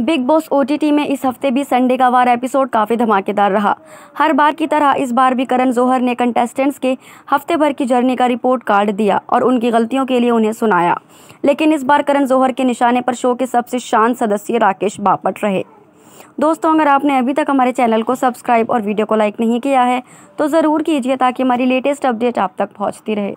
big boss ओ में इस हफ्ते भी संडे का वार एपिसोड काफ़ी धमाकेदार रहा हर बार की तरह इस बार भी करण जोहर ने कंटेस्टेंट्स के हफ्ते भर की जर्नी का रिपोर्ट कार्ड दिया और उनकी गलतियों के लिए उन्हें सुनाया लेकिन इस बार करण जोहर के निशाने पर शो के सबसे शांत सदस्य राकेश बापट रहे दोस्तों अगर आपने अभी तक हमारे चैनल को सब्सक्राइब और वीडियो को लाइक नहीं किया है तो ज़रूर कीजिए ताकि हमारी लेटेस्ट अपडेट आप तक पहुँचती रहे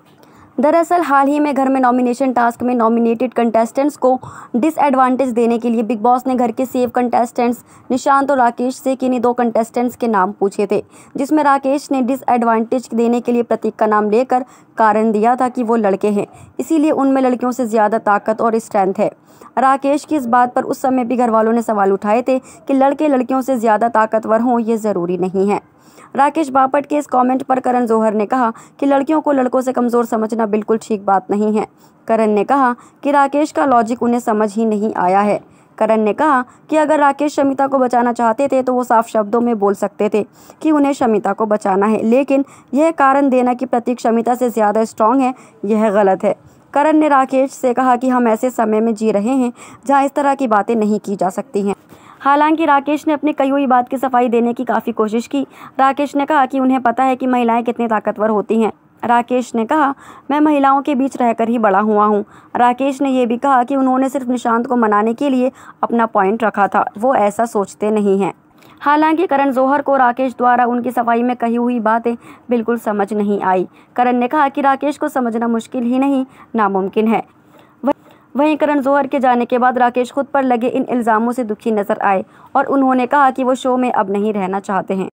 दरअसल हाल ही में घर में नॉमिनेशन टास्क में नॉमिनेटेड कंटेस्टेंट्स को डिसएडवांटेज देने के लिए बिग बॉस ने घर के सेव कंटेस्टेंट्स निशांत और राकेश से किन्हीं दो कंटेस्टेंट्स के नाम पूछे थे जिसमें राकेश ने डिसएडवांटेज देने के लिए प्रतीक का नाम लेकर कारण दिया था कि वो लड़के हैं इसीलिए उनमें लड़कियों से ज़्यादा ताकत और स्ट्रेंथ है राकेश की इस बात पर उस समय भी घर वालों ने सवाल उठाए थे कि लड़के लड़कियों से ज़्यादा ताकतवर हों ये ज़रूरी नहीं है राकेश बापट के इस कमेंट पर करण जौहर ने कहा कि लड़कियों को लड़कों से कमज़ोर समझना बिल्कुल ठीक बात नहीं है करण ने कहा कि राकेश का लॉजिक उन्हें समझ ही नहीं आया है करण ने कहा कि अगर राकेश शमिता को बचाना चाहते थे तो वो साफ शब्दों में बोल सकते थे कि उन्हें शमिता को बचाना है लेकिन यह कारण देना कि प्रतीक शमिता से ज़्यादा स्ट्रांग है यह गलत है करण ने राकेश से कहा कि हम ऐसे समय में जी रहे हैं जहाँ इस तरह की बातें नहीं की जा सकती हैं हालांकि राकेश ने अपनी कही हुई बात की सफाई देने की काफ़ी कोशिश की राकेश ने कहा कि उन्हें पता है कि महिलाएं कितनी ताकतवर होती हैं राकेश ने कहा मैं महिलाओं के बीच रहकर ही बड़ा हुआ हूँ राकेश ने यह भी कहा कि उन्होंने सिर्फ निशांत को मनाने के लिए अपना पॉइंट रखा था वो ऐसा सोचते नहीं हैं हालांकि करण जौहर को राकेश द्वारा उनकी सफाई में कही हुई बातें बिल्कुल समझ नहीं आई करण ने कहा कि राकेश को समझना मुश्किल ही नहीं नामुमकिन है वहीं करण जौहर के जाने के बाद राकेश खुद पर लगे इन इल्ज़ामों से दुखी नजर आए और उन्होंने कहा कि वो शो में अब नहीं रहना चाहते हैं